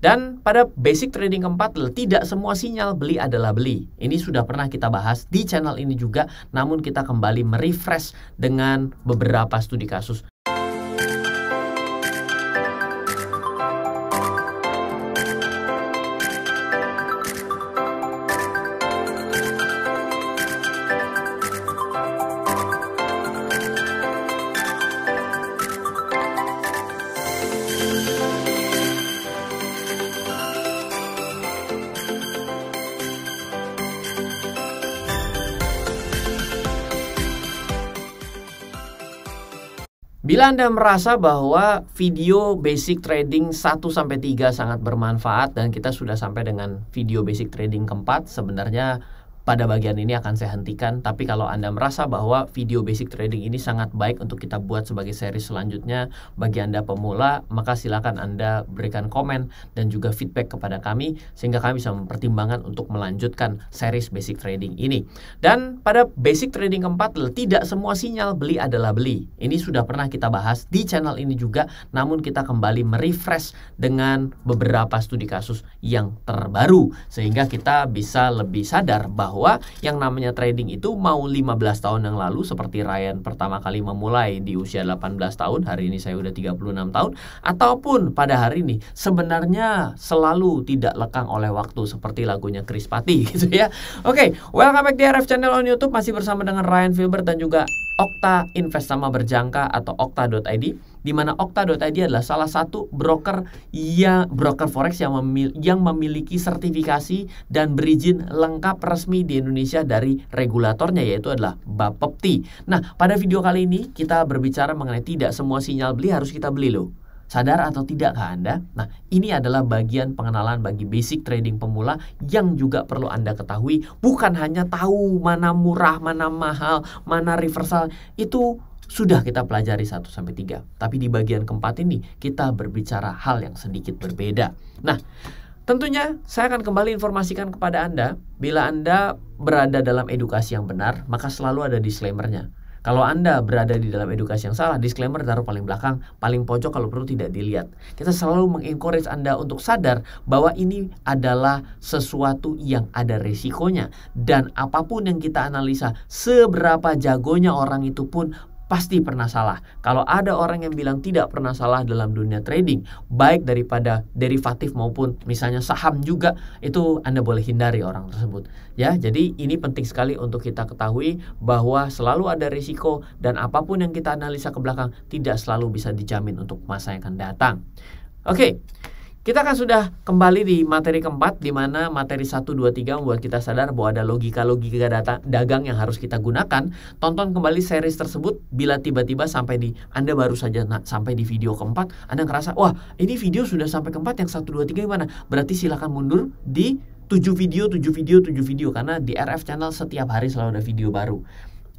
Dan pada basic trading keempat, tidak semua sinyal beli adalah beli. Ini sudah pernah kita bahas di channel ini juga, namun kita kembali merefresh dengan beberapa studi kasus Bila Anda merasa bahwa video basic trading 1 sampai 3 sangat bermanfaat dan kita sudah sampai dengan video basic trading keempat, sebenarnya pada bagian ini akan saya hentikan. Tapi kalau Anda merasa bahwa video basic trading ini sangat baik untuk kita buat sebagai seri selanjutnya bagi Anda pemula, maka silakan Anda berikan komen dan juga feedback kepada kami sehingga kami bisa mempertimbangkan untuk melanjutkan seri basic trading ini. Dan pada basic trading keempat, tidak semua sinyal beli adalah beli. Ini sudah pernah kita bahas di channel ini juga, namun kita kembali merefresh dengan beberapa studi kasus yang terbaru sehingga kita bisa lebih sadar bahwa bahwa yang namanya trading itu mau 15 tahun yang lalu seperti Ryan pertama kali memulai di usia 18 tahun, hari ini saya udah 36 tahun ataupun pada hari ini sebenarnya selalu tidak lekang oleh waktu seperti lagunya Chris Patti gitu ya. Oke, okay, welcome back di RF Channel on YouTube masih bersama dengan Ryan Filbert dan juga Okta Invest Sama Berjangka atau Okta.id di mana Okta.id adalah salah satu broker ya broker forex yang memil yang memiliki sertifikasi dan berizin lengkap resmi di Indonesia dari regulatornya yaitu adalah Bapepti. Nah, pada video kali ini kita berbicara mengenai tidak semua sinyal beli harus kita beli loh. Sadar atau tidakkah Anda? Nah, ini adalah bagian pengenalan bagi basic trading pemula yang juga perlu Anda ketahui. Bukan hanya tahu mana murah, mana mahal, mana reversal. Itu sudah kita pelajari 1 sampai 3. Tapi di bagian keempat ini kita berbicara hal yang sedikit berbeda. Nah, tentunya saya akan kembali informasikan kepada Anda bila Anda berada dalam edukasi yang benar, maka selalu ada disclaimer-nya. Kalau Anda berada di dalam edukasi yang salah, disclaimer taruh paling belakang, paling pojok kalau perlu tidak dilihat. Kita selalu mengencourage Anda untuk sadar bahwa ini adalah sesuatu yang ada resikonya. Dan apapun yang kita analisa, seberapa jagonya orang itu pun pasti pernah salah. Kalau ada orang yang bilang tidak pernah salah dalam dunia trading, baik daripada derivatif maupun misalnya saham juga, itu Anda boleh hindari orang tersebut. Ya, jadi ini penting sekali untuk kita ketahui bahwa selalu ada risiko dan apapun yang kita analisa ke belakang tidak selalu bisa dijamin untuk masa yang akan datang. Oke. Okay. Kita kan sudah kembali di materi keempat di mana materi 1 2 3 membuat kita sadar bahwa ada logika-logika data dagang yang harus kita gunakan. Tonton kembali series tersebut bila tiba-tiba sampai di Anda baru saja nak, sampai di video keempat, Anda ngerasa, "Wah, ini video sudah sampai keempat yang 1 2 3 gimana?" Berarti silakan mundur di 7 video, 7 video, 7 video karena di RF channel setiap hari selalu ada video baru.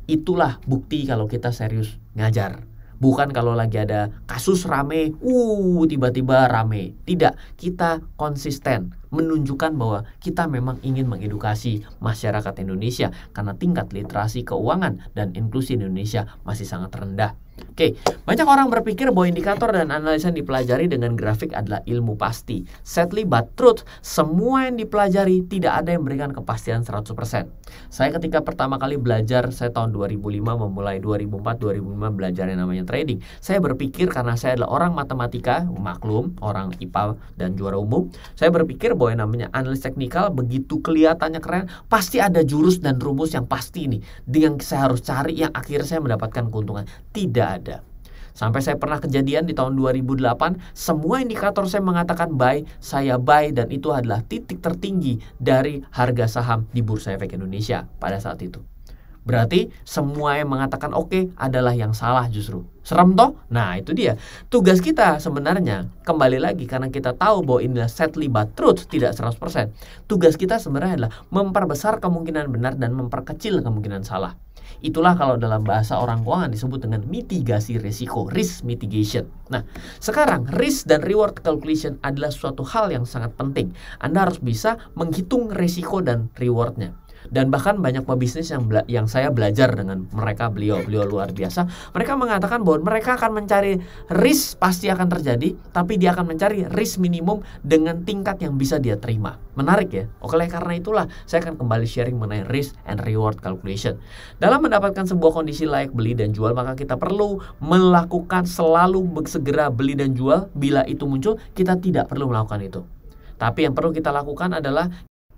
Itulah bukti kalau kita serius ngajar. Bukan kalau lagi ada kasus rame, uh tiba-tiba rame. Tidak, kita konsisten menunjukkan bahwa kita memang ingin mengedukasi masyarakat Indonesia karena tingkat literasi keuangan dan inklusi Indonesia masih sangat rendah. Oke, banyak orang berpikir bahwa indikator dan analisa yang dipelajari dengan grafik adalah ilmu pasti. Sadly but truth, semua yang dipelajari tidak ada yang memberikan kepastian 100%. Saya ketika pertama kali belajar, saya tahun 2005 memulai 2004-2005 belajar yang namanya trading. Saya berpikir karena saya adalah orang matematika, maklum, orang IPA dan juara umum. Saya berpikir bahwa yang namanya analis teknikal begitu kelihatannya keren, pasti ada jurus dan rumus yang pasti ini. Yang saya harus cari yang akhirnya saya mendapatkan keuntungan. Tidak ada. Sampai saya pernah kejadian di tahun 2008, semua indikator saya mengatakan buy, saya buy dan itu adalah titik tertinggi dari harga saham di Bursa Efek Indonesia pada saat itu. Berarti semua yang mengatakan oke okay adalah yang salah justru. Serem toh? Nah itu dia. Tugas kita sebenarnya kembali lagi karena kita tahu bahwa inilah set but truth tidak 100%. Tugas kita sebenarnya adalah memperbesar kemungkinan benar dan memperkecil kemungkinan salah. Itulah kalau dalam bahasa orang keuangan disebut dengan mitigasi risiko, risk mitigation. Nah, sekarang risk dan reward calculation adalah suatu hal yang sangat penting. Anda harus bisa menghitung risiko dan rewardnya dan bahkan banyak pebisnis yang yang saya belajar dengan mereka beliau beliau luar biasa mereka mengatakan bahwa mereka akan mencari risk pasti akan terjadi tapi dia akan mencari risk minimum dengan tingkat yang bisa dia terima menarik ya oleh karena itulah saya akan kembali sharing mengenai risk and reward calculation dalam mendapatkan sebuah kondisi layak beli dan jual maka kita perlu melakukan selalu segera beli dan jual bila itu muncul kita tidak perlu melakukan itu tapi yang perlu kita lakukan adalah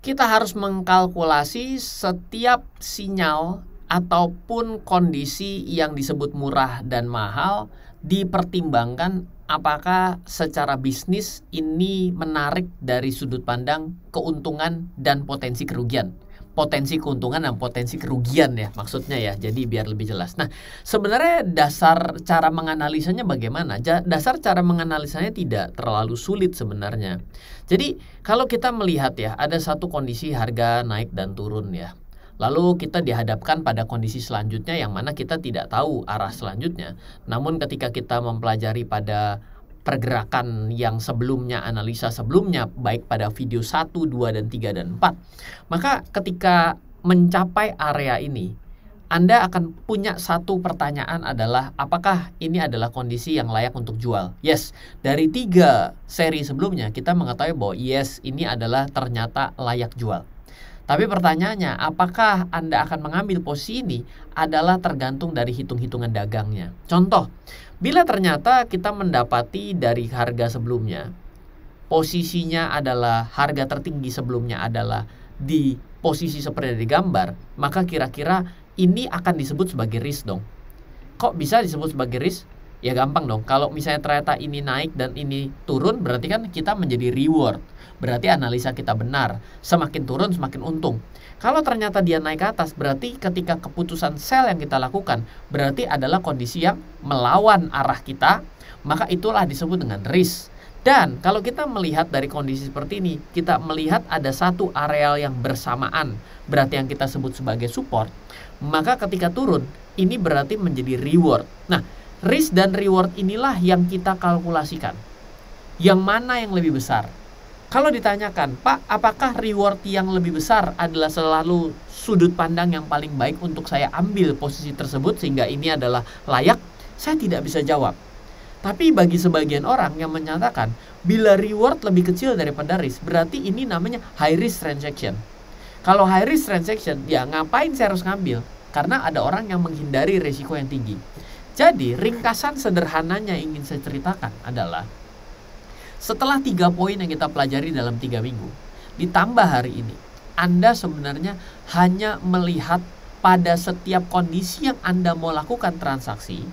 kita harus mengkalkulasi setiap sinyal ataupun kondisi yang disebut murah dan mahal dipertimbangkan apakah secara bisnis ini menarik dari sudut pandang keuntungan dan potensi kerugian potensi keuntungan dan potensi kerugian ya maksudnya ya. Jadi biar lebih jelas. Nah, sebenarnya dasar cara menganalisanya bagaimana? Dasar cara menganalisanya tidak terlalu sulit sebenarnya. Jadi, kalau kita melihat ya ada satu kondisi harga naik dan turun ya. Lalu kita dihadapkan pada kondisi selanjutnya yang mana kita tidak tahu arah selanjutnya. Namun ketika kita mempelajari pada pergerakan yang sebelumnya, analisa sebelumnya, baik pada video 1, 2, dan 3, dan 4. Maka ketika mencapai area ini, anda akan punya satu pertanyaan adalah apakah ini adalah kondisi yang layak untuk jual? Yes, dari tiga seri sebelumnya kita mengetahui bahwa yes ini adalah ternyata layak jual. Tapi pertanyaannya, apakah Anda akan mengambil posisi ini adalah tergantung dari hitung-hitungan dagangnya. Contoh, Bila ternyata kita mendapati dari harga sebelumnya, posisinya adalah harga tertinggi sebelumnya adalah di posisi seperti di gambar, maka kira-kira ini akan disebut sebagai risk dong. Kok bisa disebut sebagai risk? Ya gampang dong. Kalau misalnya ternyata ini naik dan ini turun, berarti kan kita menjadi reward. Berarti analisa kita benar. Semakin turun semakin untung. Kalau ternyata dia naik ke atas, berarti ketika keputusan sel yang kita lakukan berarti adalah kondisi yang melawan arah kita, maka itulah disebut dengan risk. Dan kalau kita melihat dari kondisi seperti ini, kita melihat ada satu areal yang bersamaan, berarti yang kita sebut sebagai support, maka ketika turun, ini berarti menjadi reward. Nah, risk dan reward inilah yang kita kalkulasikan. Yang mana yang lebih besar? Kalau ditanyakan, Pak, apakah reward yang lebih besar adalah selalu sudut pandang yang paling baik untuk saya ambil posisi tersebut sehingga ini adalah layak? Saya tidak bisa jawab. Tapi bagi sebagian orang yang menyatakan bila reward lebih kecil daripada risk, berarti ini namanya high risk transaction. Kalau high risk transaction, ya ngapain saya harus ngambil? Karena ada orang yang menghindari risiko yang tinggi. Jadi, ringkasan sederhananya ingin saya ceritakan adalah setelah tiga poin yang kita pelajari dalam tiga minggu, ditambah hari ini, Anda sebenarnya hanya melihat pada setiap kondisi yang Anda mau lakukan transaksi,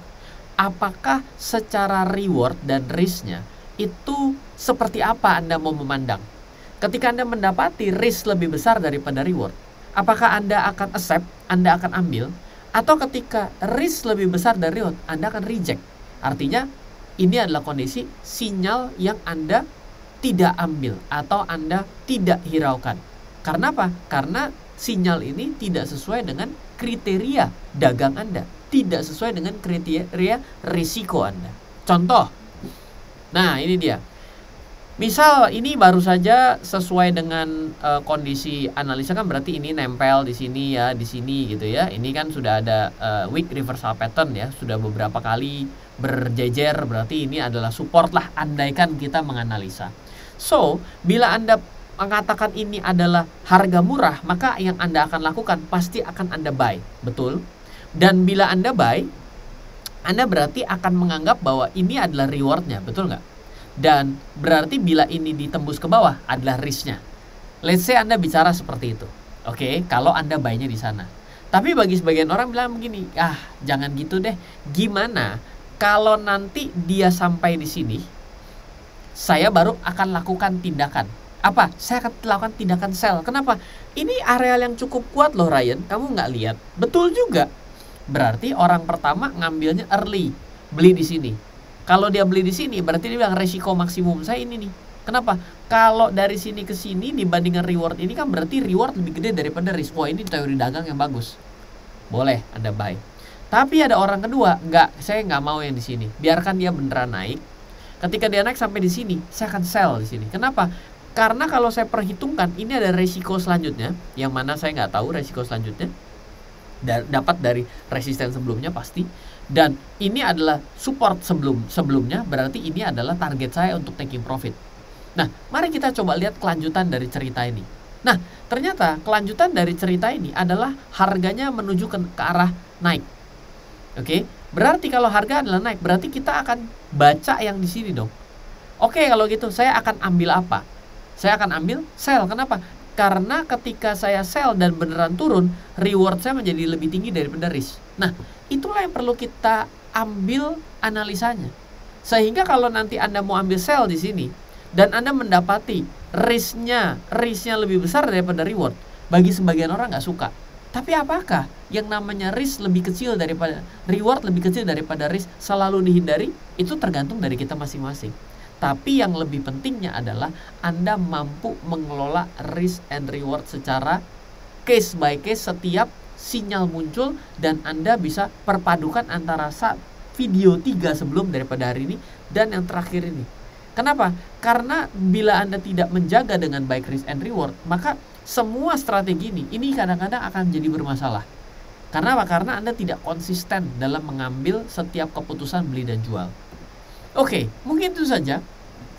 apakah secara reward dan risknya itu seperti apa Anda mau memandang. Ketika Anda mendapati risk lebih besar daripada reward, apakah Anda akan accept, Anda akan ambil, atau ketika risk lebih besar dari reward, Anda akan reject. Artinya, ini adalah kondisi sinyal yang Anda tidak ambil atau Anda tidak hiraukan. Karena apa? Karena sinyal ini tidak sesuai dengan kriteria dagang Anda, tidak sesuai dengan kriteria risiko Anda. Contoh. Nah, ini dia. Misal ini baru saja sesuai dengan uh, kondisi analisa kan berarti ini nempel di sini ya, di sini gitu ya. Ini kan sudah ada uh, weak reversal pattern ya, sudah beberapa kali berjejer berarti ini adalah support lah andaikan kita menganalisa. So, bila Anda mengatakan ini adalah harga murah, maka yang Anda akan lakukan pasti akan Anda buy, betul? Dan bila Anda buy, Anda berarti akan menganggap bahwa ini adalah rewardnya, betul nggak? Dan berarti bila ini ditembus ke bawah adalah risknya. Let's say Anda bicara seperti itu. Oke, okay, kalau Anda buy-nya di sana. Tapi bagi sebagian orang bilang begini, ah jangan gitu deh. Gimana kalau nanti dia sampai di sini, saya baru akan lakukan tindakan. Apa? Saya akan lakukan tindakan sel. Kenapa? Ini areal yang cukup kuat loh Ryan. Kamu nggak lihat? Betul juga. Berarti orang pertama ngambilnya early, beli di sini. Kalau dia beli di sini, berarti dia bilang resiko maksimum saya ini nih. Kenapa? Kalau dari sini ke sini dibandingkan reward ini kan berarti reward lebih gede daripada risk. Wah ini teori dagang yang bagus. Boleh Anda buy. Tapi ada orang kedua, nggak, saya nggak mau yang di sini. Biarkan dia beneran naik. Ketika dia naik sampai di sini, saya akan sell di sini. Kenapa? Karena kalau saya perhitungkan, ini ada resiko selanjutnya, yang mana saya nggak tahu resiko selanjutnya. dapat dari resisten sebelumnya pasti. Dan ini adalah support sebelum sebelumnya, berarti ini adalah target saya untuk taking profit. Nah, mari kita coba lihat kelanjutan dari cerita ini. Nah, ternyata kelanjutan dari cerita ini adalah harganya menuju ke, ke arah naik Oke, okay? berarti kalau harga adalah naik, berarti kita akan baca yang di sini dong. Oke, okay, kalau gitu saya akan ambil apa? Saya akan ambil sell. Kenapa? Karena ketika saya sell dan beneran turun, reward saya menjadi lebih tinggi daripada risk. Nah, itulah yang perlu kita ambil analisanya. Sehingga kalau nanti Anda mau ambil sell di sini dan Anda mendapati risknya, risknya lebih besar daripada reward, bagi sebagian orang nggak suka. Tapi apakah yang namanya risk lebih kecil daripada reward lebih kecil daripada risk selalu dihindari? Itu tergantung dari kita masing-masing. Tapi yang lebih pentingnya adalah Anda mampu mengelola risk and reward secara case by case setiap sinyal muncul dan Anda bisa perpadukan antara saat video 3 sebelum daripada hari ini dan yang terakhir ini. Kenapa? Karena bila Anda tidak menjaga dengan baik risk and reward, maka semua strategi ini ini kadang-kadang akan jadi bermasalah. Karena apa? Karena Anda tidak konsisten dalam mengambil setiap keputusan beli dan jual. Oke, mungkin itu saja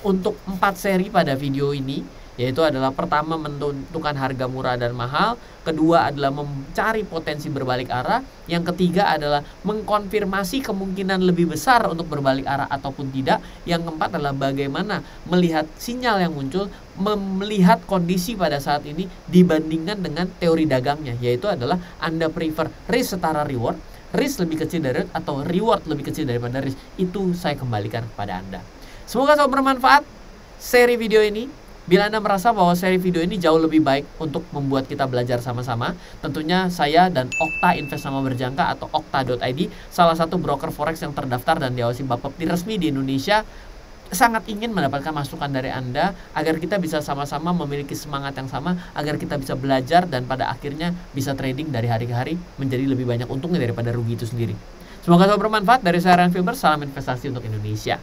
untuk empat seri pada video ini yaitu adalah pertama menentukan harga murah dan mahal, kedua adalah mencari potensi berbalik arah, yang ketiga adalah mengkonfirmasi kemungkinan lebih besar untuk berbalik arah ataupun tidak, yang keempat adalah bagaimana melihat sinyal yang muncul, melihat kondisi pada saat ini dibandingkan dengan teori dagangnya, yaitu adalah Anda prefer risk setara reward, risk lebih kecil dari atau reward lebih kecil daripada risk. Itu saya kembalikan kepada Anda. Semoga sobat bermanfaat seri video ini Bila Anda merasa bahwa seri video ini jauh lebih baik untuk membuat kita belajar sama-sama, tentunya saya dan Okta Invest Sama Berjangka atau Okta.id, salah satu broker forex yang terdaftar dan diawasi di resmi di Indonesia, sangat ingin mendapatkan masukan dari Anda agar kita bisa sama-sama memiliki semangat yang sama, agar kita bisa belajar dan pada akhirnya bisa trading dari hari ke hari menjadi lebih banyak untungnya daripada rugi itu sendiri. Semoga selalu bermanfaat dari saya Ryan Filmer, salam investasi untuk Indonesia.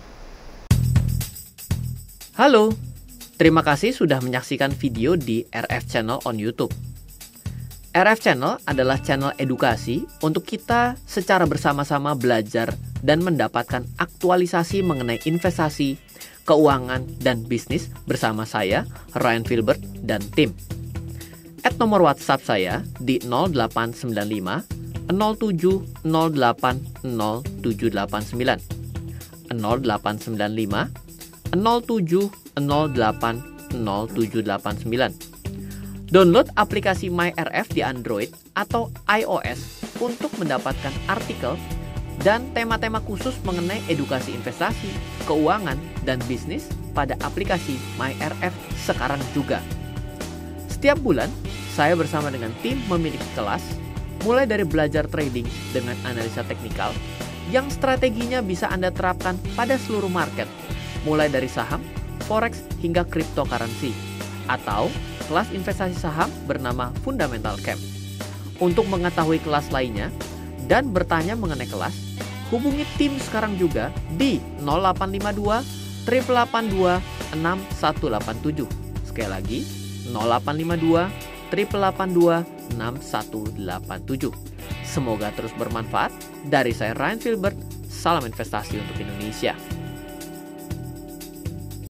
Halo, Terima kasih sudah menyaksikan video di RF Channel on YouTube. RF Channel adalah channel edukasi untuk kita secara bersama-sama belajar dan mendapatkan aktualisasi mengenai investasi, keuangan, dan bisnis bersama saya, Ryan Filbert, dan tim. At nomor WhatsApp saya di 0895 07080789 0895 0708-078-0789. Download aplikasi MyRF di Android atau iOS untuk mendapatkan artikel dan tema-tema khusus mengenai edukasi investasi, keuangan, dan bisnis pada aplikasi MyRF sekarang juga. Setiap bulan, saya bersama dengan tim memiliki kelas mulai dari belajar trading dengan analisa teknikal yang strateginya bisa Anda terapkan pada seluruh market mulai dari saham, forex, hingga cryptocurrency, atau kelas investasi saham bernama Fundamental Camp. Untuk mengetahui kelas lainnya dan bertanya mengenai kelas, hubungi tim sekarang juga di 0852 382 6187. Sekali lagi, 0852 382 6187. Semoga terus bermanfaat. Dari saya Ryan Filbert, salam investasi untuk Indonesia.